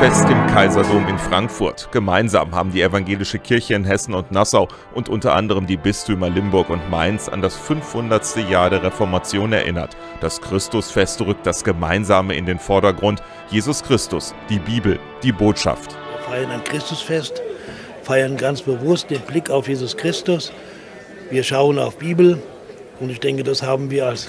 Pfingstfest im Kaiserdom in Frankfurt. Gemeinsam haben die evangelische Kirche in Hessen und Nassau und unter anderem die Bistümer Limburg und Mainz an das 500. Jahr der Reformation erinnert. Das Christusfest rückt das Gemeinsame in den Vordergrund. Jesus Christus, die Bibel, die Botschaft. Wir feiern ein Christusfest, feiern ganz bewusst den Blick auf Jesus Christus. Wir schauen auf Bibel und ich denke, das haben wir als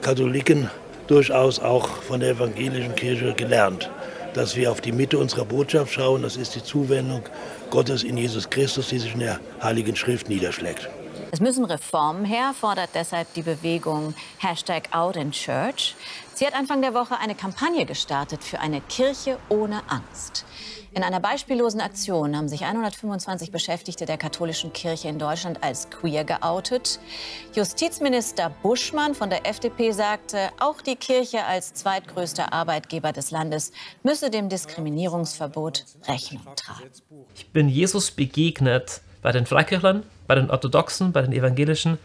Katholiken durchaus auch von der evangelischen Kirche gelernt dass wir auf die Mitte unserer Botschaft schauen. Das ist die Zuwendung Gottes in Jesus Christus, die sich in der Heiligen Schrift niederschlägt. Es müssen Reformen her, fordert deshalb die Bewegung Hashtag Out in Church. Sie hat Anfang der Woche eine Kampagne gestartet für eine Kirche ohne Angst. In einer beispiellosen Aktion haben sich 125 Beschäftigte der katholischen Kirche in Deutschland als queer geoutet. Justizminister Buschmann von der FDP sagte, auch die Kirche als zweitgrößter Arbeitgeber des Landes müsse dem Diskriminierungsverbot Rechnung tragen. Ich bin Jesus begegnet bei den Freikirchlern, bei den Orthodoxen, bei den Evangelischen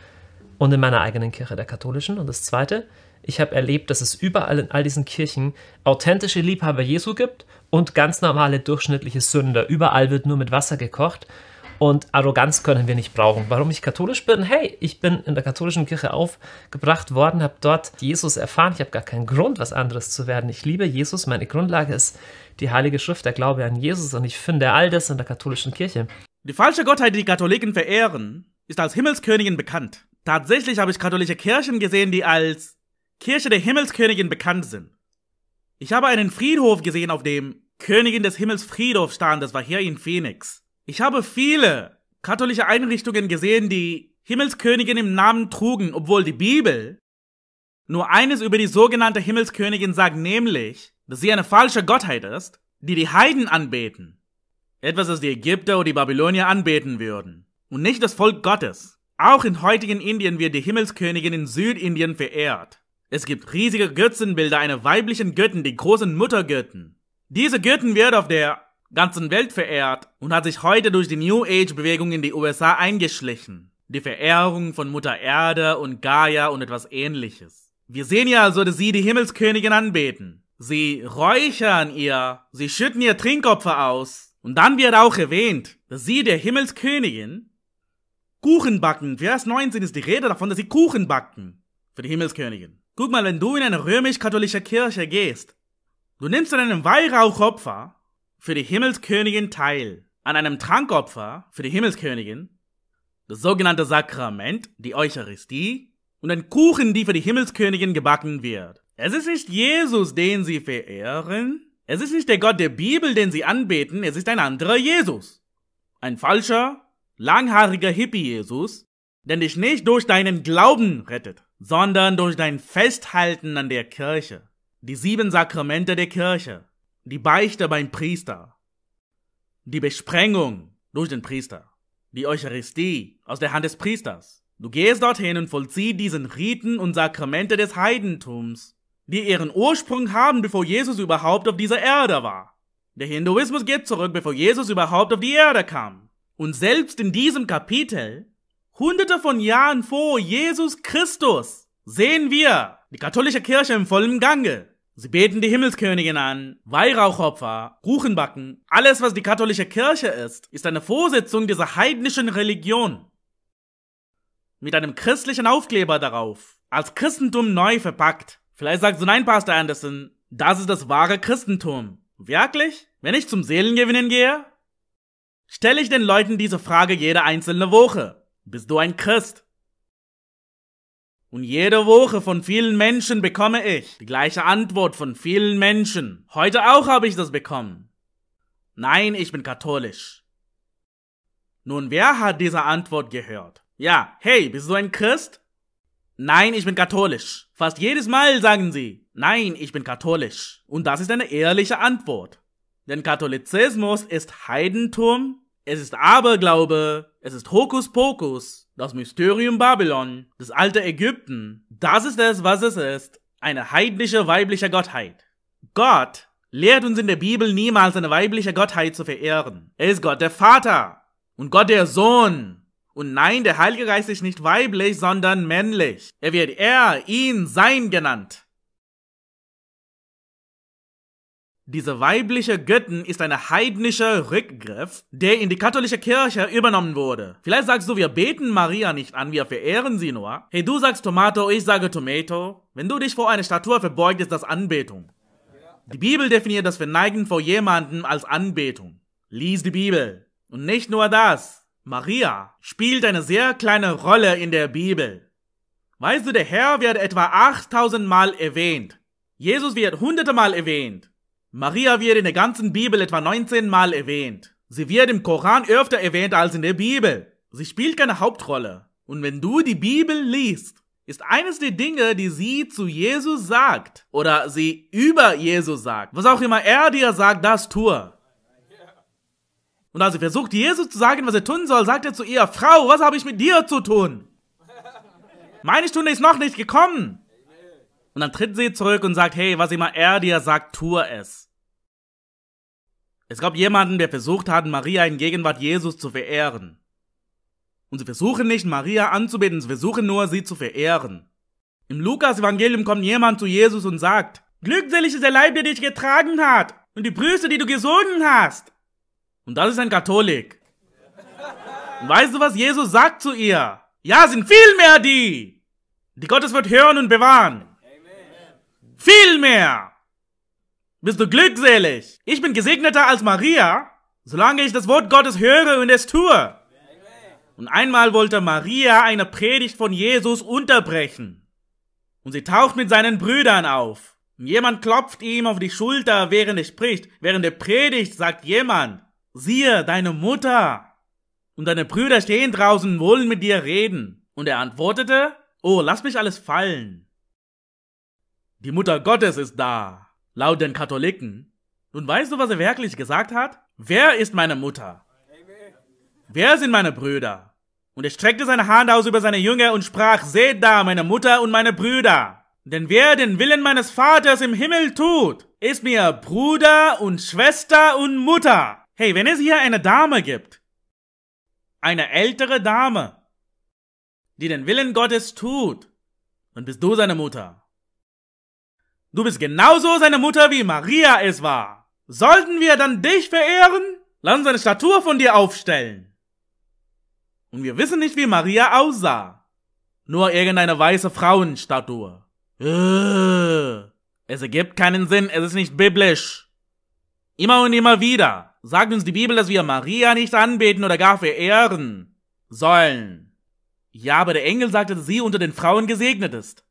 und in meiner eigenen Kirche der Katholischen. Und das Zweite, ich habe erlebt, dass es überall in all diesen Kirchen authentische Liebhaber Jesu gibt und ganz normale durchschnittliche Sünder. Überall wird nur mit Wasser gekocht und Arroganz können wir nicht brauchen. Warum ich katholisch bin? Hey, ich bin in der katholischen Kirche aufgebracht worden, habe dort Jesus erfahren. Ich habe gar keinen Grund, was anderes zu werden. Ich liebe Jesus. Meine Grundlage ist die Heilige Schrift, der Glaube an Jesus und ich finde all das in der katholischen Kirche. Die falsche Gottheit, die die Katholiken verehren, ist als Himmelskönigin bekannt. Tatsächlich habe ich katholische Kirchen gesehen, die als Kirche der Himmelskönigin bekannt sind. Ich habe einen Friedhof gesehen, auf dem Königin des Himmels Friedhof stand, das war hier in Phoenix. Ich habe viele katholische Einrichtungen gesehen, die Himmelskönigin im Namen trugen, obwohl die Bibel nur eines über die sogenannte Himmelskönigin sagt, nämlich, dass sie eine falsche Gottheit ist, die die Heiden anbeten. Etwas, das die Ägypter oder die Babylonier anbeten würden. Und nicht das Volk Gottes. Auch in heutigen Indien wird die Himmelskönigin in Südindien verehrt. Es gibt riesige Götzenbilder einer weiblichen Göttin, die großen Muttergöttin. Diese Göttin wird auf der ganzen Welt verehrt und hat sich heute durch die New Age Bewegung in die USA eingeschlichen. Die Verehrung von Mutter Erde und Gaia und etwas ähnliches. Wir sehen ja, als würde sie die Himmelskönigin anbeten. Sie räuchern ihr, sie schütten ihr Trinkopfer aus. Und dann wird auch erwähnt, dass sie der Himmelskönigin Kuchen backen. Vers 19 ist die Rede davon, dass sie Kuchen backen. Für die Himmelskönigin. Guck mal, wenn du in eine römisch-katholische Kirche gehst, du nimmst an einem Weihrauchopfer für die Himmelskönigin teil, an einem Trankopfer für die Himmelskönigin, das sogenannte Sakrament, die Eucharistie, und ein Kuchen, die für die Himmelskönigin gebacken wird. Es ist nicht Jesus, den sie verehren, es ist nicht der Gott der Bibel, den sie anbeten, es ist ein anderer Jesus. Ein falscher, langhaariger Hippie-Jesus, der dich nicht durch deinen Glauben rettet sondern durch dein Festhalten an der Kirche, die sieben Sakramente der Kirche, die Beichte beim Priester, die Besprengung durch den Priester, die Eucharistie aus der Hand des Priesters. Du gehst dorthin und vollzieh diesen Riten und Sakramente des Heidentums, die ihren Ursprung haben, bevor Jesus überhaupt auf dieser Erde war. Der Hinduismus geht zurück, bevor Jesus überhaupt auf die Erde kam. Und selbst in diesem Kapitel Hunderte von Jahren vor Jesus Christus sehen wir die katholische Kirche im vollen Gange. Sie beten die Himmelskönigin an, Weihrauchopfer, Kuchenbacken. Alles, was die katholische Kirche ist, ist eine Vorsitzung dieser heidnischen Religion. Mit einem christlichen Aufkleber darauf. Als Christentum neu verpackt. Vielleicht sagst du nein, Pastor Anderson. Das ist das wahre Christentum. Wirklich? Wenn ich zum Seelengewinnen gehe? Stelle ich den Leuten diese Frage jede einzelne Woche bist du ein Christ. Und jede Woche von vielen Menschen bekomme ich die gleiche Antwort von vielen Menschen. Heute auch habe ich das bekommen. Nein, ich bin katholisch. Nun, wer hat diese Antwort gehört? Ja, hey, bist du ein Christ? Nein, ich bin katholisch. Fast jedes Mal sagen sie, nein, ich bin katholisch. Und das ist eine ehrliche Antwort. Denn Katholizismus ist Heidentum es ist Aberglaube, es ist Hokuspokus, das Mysterium Babylon, das alte Ägypten. Das ist es, was es ist, eine heidnische weibliche Gottheit. Gott lehrt uns in der Bibel niemals eine weibliche Gottheit zu verehren. Er ist Gott der Vater und Gott der Sohn. Und nein, der Heilige Geist ist nicht weiblich, sondern männlich. Er wird er, ihn, sein genannt. Diese weibliche Göttin ist ein heidnischer Rückgriff, der in die katholische Kirche übernommen wurde. Vielleicht sagst du, wir beten Maria nicht an, wir verehren sie nur. Hey, du sagst Tomato, ich sage Tomato. Wenn du dich vor einer Statue verbeugst, ist das Anbetung. Die Bibel definiert das Verneigen vor jemandem als Anbetung. Lies die Bibel. Und nicht nur das. Maria spielt eine sehr kleine Rolle in der Bibel. Weißt du, der Herr wird etwa 8000 Mal erwähnt. Jesus wird hunderte Mal erwähnt. Maria wird in der ganzen Bibel etwa 19 Mal erwähnt. Sie wird im Koran öfter erwähnt als in der Bibel. Sie spielt keine Hauptrolle. Und wenn du die Bibel liest, ist eines der Dinge, die sie zu Jesus sagt oder sie über Jesus sagt. Was auch immer er dir sagt, das tue. Und als sie versucht, Jesus zu sagen, was er tun soll, sagt er zu ihr, Frau, was habe ich mit dir zu tun? Meine Stunde ist noch nicht gekommen. Und dann tritt sie zurück und sagt, hey, was immer er dir sagt, tue es. Es gab jemanden, der versucht hat, Maria in Gegenwart Jesus zu verehren. Und sie versuchen nicht, Maria anzubeten, sie versuchen nur, sie zu verehren. Im Lukas-Evangelium kommt jemand zu Jesus und sagt, Glückselig ist der Leib, der dich getragen hat und die Brüste, die du gesungen hast. Und das ist ein Katholik. Und weißt du, was Jesus sagt zu ihr? Ja, sind viel mehr die, die Gottes Wort hören und bewahren. Amen. Viel mehr bist du glückselig. Ich bin gesegneter als Maria, solange ich das Wort Gottes höre und es tue. Und einmal wollte Maria eine Predigt von Jesus unterbrechen. Und sie taucht mit seinen Brüdern auf. Und jemand klopft ihm auf die Schulter, während er spricht. Während er predigt, sagt jemand, siehe deine Mutter. Und deine Brüder stehen draußen, wollen mit dir reden. Und er antwortete, oh, lass mich alles fallen. Die Mutter Gottes ist da. Laut den Katholiken. Nun weißt du, was er wirklich gesagt hat? Wer ist meine Mutter? Wer sind meine Brüder? Und er streckte seine Hand aus über seine Jünger und sprach, seht da meine Mutter und meine Brüder. Denn wer den Willen meines Vaters im Himmel tut, ist mir Bruder und Schwester und Mutter. Hey, wenn es hier eine Dame gibt, eine ältere Dame, die den Willen Gottes tut, dann bist du seine Mutter. Du bist genauso seine Mutter wie Maria es war. Sollten wir dann dich verehren? Lass uns eine Statue von dir aufstellen. Und wir wissen nicht, wie Maria aussah. Nur irgendeine weiße Frauenstatue. Äh, es ergibt keinen Sinn, es ist nicht biblisch. Immer und immer wieder sagt uns die Bibel, dass wir Maria nicht anbeten oder gar verehren sollen. Ja, aber der Engel sagte, dass sie unter den Frauen gesegnet ist.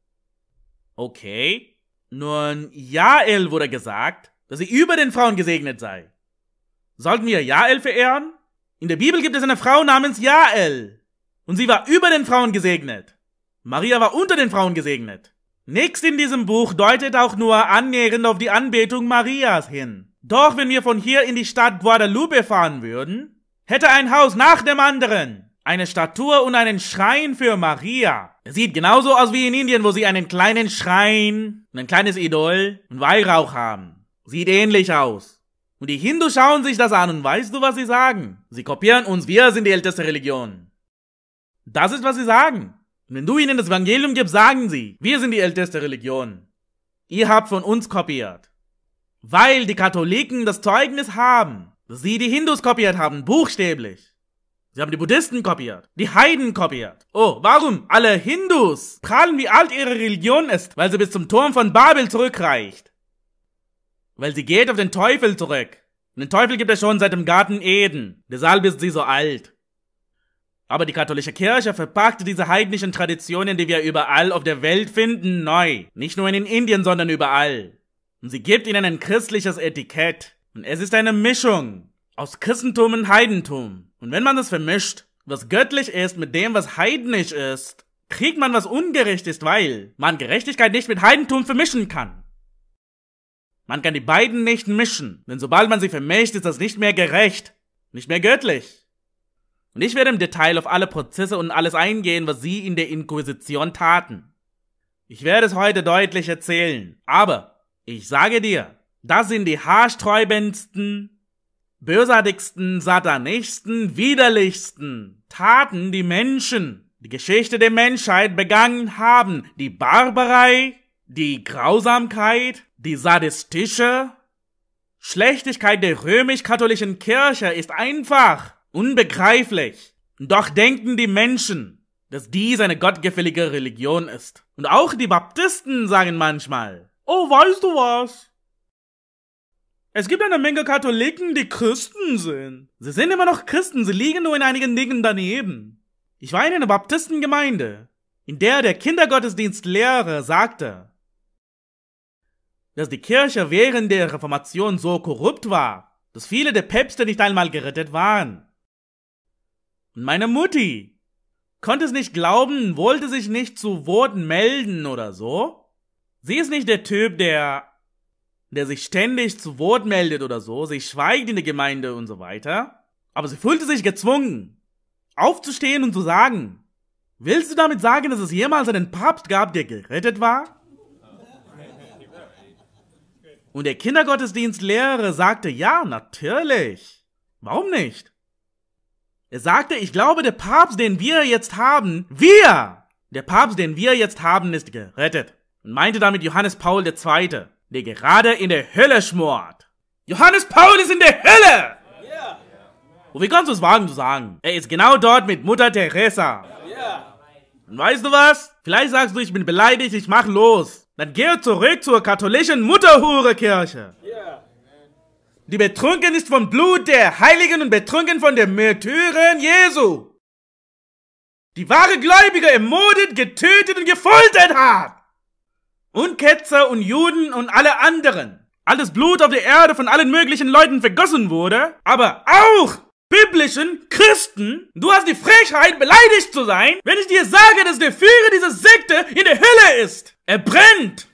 Okay, nun, Jael wurde gesagt, dass sie über den Frauen gesegnet sei. Sollten wir Jael verehren? In der Bibel gibt es eine Frau namens Jael. Und sie war über den Frauen gesegnet. Maria war unter den Frauen gesegnet. Nichts in diesem Buch deutet auch nur annähernd auf die Anbetung Marias hin. Doch wenn wir von hier in die Stadt Guadalupe fahren würden, hätte ein Haus nach dem anderen eine Statue und einen Schrein für Maria. Es Sieht genauso aus wie in Indien, wo sie einen kleinen Schrein und ein kleines Idol und Weihrauch haben. Sieht ähnlich aus. Und die Hindu schauen sich das an und weißt du, was sie sagen? Sie kopieren uns, wir sind die älteste Religion. Das ist, was sie sagen. Und wenn du ihnen das Evangelium gibst, sagen sie, wir sind die älteste Religion. Ihr habt von uns kopiert. Weil die Katholiken das Zeugnis haben, dass sie die Hindus kopiert haben, buchstäblich. Sie haben die Buddhisten kopiert, die Heiden kopiert. Oh, warum alle Hindus prahlen, wie alt ihre Religion ist, weil sie bis zum Turm von Babel zurückreicht. Weil sie geht auf den Teufel zurück. Und den Teufel gibt es schon seit dem Garten Eden. Deshalb ist sie so alt. Aber die katholische Kirche verpackte diese heidnischen Traditionen, die wir überall auf der Welt finden, neu. Nicht nur in Indien, sondern überall. Und sie gibt ihnen ein christliches Etikett. Und es ist eine Mischung aus Christentum und Heidentum. Und wenn man das vermischt, was göttlich ist mit dem, was heidnisch ist, kriegt man was ungerecht ist, weil man Gerechtigkeit nicht mit Heidentum vermischen kann. Man kann die beiden nicht mischen, denn sobald man sie vermischt, ist das nicht mehr gerecht, nicht mehr göttlich. Und ich werde im Detail auf alle Prozesse und alles eingehen, was sie in der Inquisition taten. Ich werde es heute deutlich erzählen, aber ich sage dir, das sind die haarsträubendsten bösartigsten, satanischsten, widerlichsten Taten die Menschen, die Geschichte der Menschheit begangen haben, die Barbarei, die Grausamkeit, die sadistische Schlechtigkeit der römisch-katholischen Kirche ist einfach unbegreiflich. Doch denken die Menschen, dass dies eine gottgefällige Religion ist. Und auch die Baptisten sagen manchmal, oh, weißt du was? Es gibt eine Menge Katholiken, die Christen sind. Sie sind immer noch Christen, sie liegen nur in einigen Dingen daneben. Ich war in einer Baptistengemeinde, in der der Kindergottesdienstlehrer sagte, dass die Kirche während der Reformation so korrupt war, dass viele der Päpste nicht einmal gerettet waren. Und meine Mutti konnte es nicht glauben, wollte sich nicht zu Worten melden oder so. Sie ist nicht der Typ, der der sich ständig zu Wort meldet oder so, sie schweigt in der Gemeinde und so weiter, aber sie fühlte sich gezwungen, aufzustehen und zu sagen, willst du damit sagen, dass es jemals einen Papst gab, der gerettet war? Und der Kindergottesdienstlehrer sagte, ja, natürlich. Warum nicht? Er sagte, ich glaube, der Papst, den wir jetzt haben, wir, der Papst, den wir jetzt haben, ist gerettet. Und meinte damit Johannes Paul II der gerade in der Hölle schmort. Johannes Paul ist in der Hölle! Yeah. Und kannst du es wagen zu sagen, er ist genau dort mit Mutter Teresa. Yeah. Und weißt du was? Vielleicht sagst du, ich bin beleidigt, ich mach los. Dann gehe zurück zur katholischen Mutterhure-Kirche. Yeah. Die betrunken ist vom Blut der Heiligen und betrunken von der Märtyren Jesu. Die wahre Gläubige ermordet, getötet und gefoltert hat und Ketzer und Juden und alle anderen. Alles Blut auf der Erde von allen möglichen Leuten vergossen wurde, aber auch biblischen Christen. Du hast die Frechheit, beleidigt zu sein, wenn ich dir sage, dass der Führer dieser Sekte in der Hölle ist. Er brennt.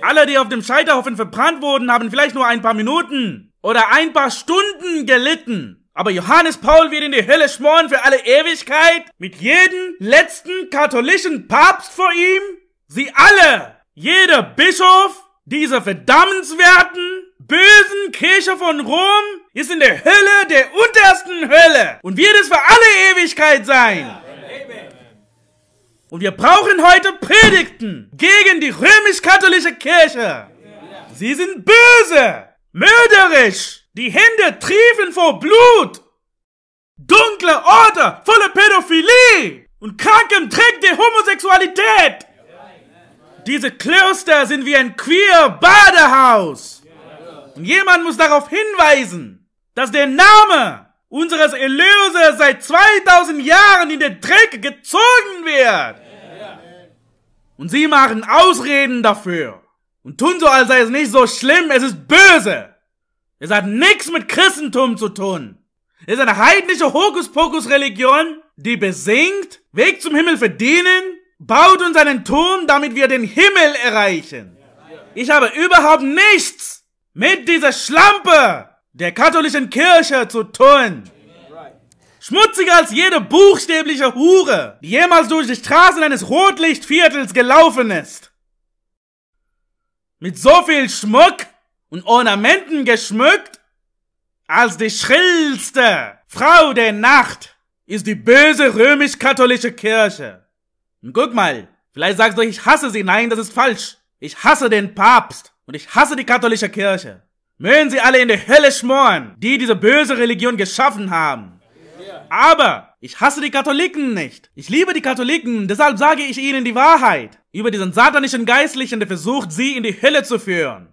Alle, die auf dem Scheiterhaufen verbrannt wurden, haben vielleicht nur ein paar Minuten oder ein paar Stunden gelitten. Aber Johannes Paul wird in die Hölle schmoren für alle Ewigkeit mit jedem letzten katholischen Papst vor ihm Sie alle, jeder Bischof dieser verdammenswerten, bösen Kirche von Rom ist in der Hölle der untersten Hölle und wird es für alle Ewigkeit sein. Und wir brauchen heute Predigten gegen die römisch-katholische Kirche. Sie sind böse, mörderisch, die Hände triefen vor Blut, dunkle Orte voller Pädophilie und krankem Dreck der Homosexualität. Diese Klöster sind wie ein queer Badehaus. Und jemand muss darauf hinweisen, dass der Name unseres Erlösers seit 2000 Jahren in den Dreck gezogen wird. Und sie machen Ausreden dafür und tun so, als sei es nicht so schlimm, es ist böse. Es hat nichts mit Christentum zu tun. Es ist eine heidnische Hokuspokus-Religion, die besingt, Weg zum Himmel verdienen baut uns einen Turm, damit wir den Himmel erreichen. Ich habe überhaupt nichts mit dieser Schlampe der katholischen Kirche zu tun. Schmutziger als jede buchstäbliche Hure, die jemals durch die Straßen eines Rotlichtviertels gelaufen ist. Mit so viel Schmuck und Ornamenten geschmückt, als die schrillste Frau der Nacht ist die böse römisch-katholische Kirche. Guck mal, vielleicht sagst du, ich hasse sie. Nein, das ist falsch. Ich hasse den Papst und ich hasse die katholische Kirche. Mögen sie alle in die Hölle schmoren, die diese böse Religion geschaffen haben. Aber ich hasse die Katholiken nicht. Ich liebe die Katholiken, deshalb sage ich ihnen die Wahrheit über diesen satanischen Geistlichen, der versucht, sie in die Hölle zu führen.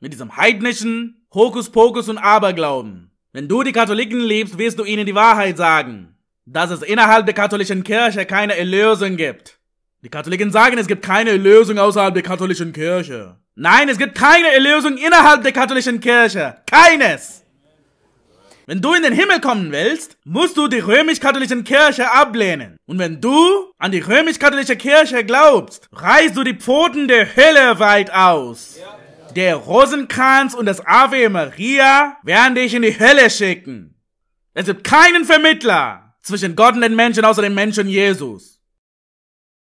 Mit diesem heidnischen Hokuspokus und Aberglauben. Wenn du die Katholiken liebst, wirst du ihnen die Wahrheit sagen dass es innerhalb der katholischen Kirche keine Erlösung gibt. Die Katholiken sagen, es gibt keine Erlösung außerhalb der katholischen Kirche. Nein, es gibt keine Erlösung innerhalb der katholischen Kirche. Keines! Wenn du in den Himmel kommen willst, musst du die römisch-katholischen Kirche ablehnen. Und wenn du an die römisch-katholische Kirche glaubst, reißt du die Pfoten der Hölle weit aus. Der Rosenkranz und das Ave Maria werden dich in die Hölle schicken. Es gibt keinen Vermittler zwischen Gott und den Menschen, außer den Menschen Jesus.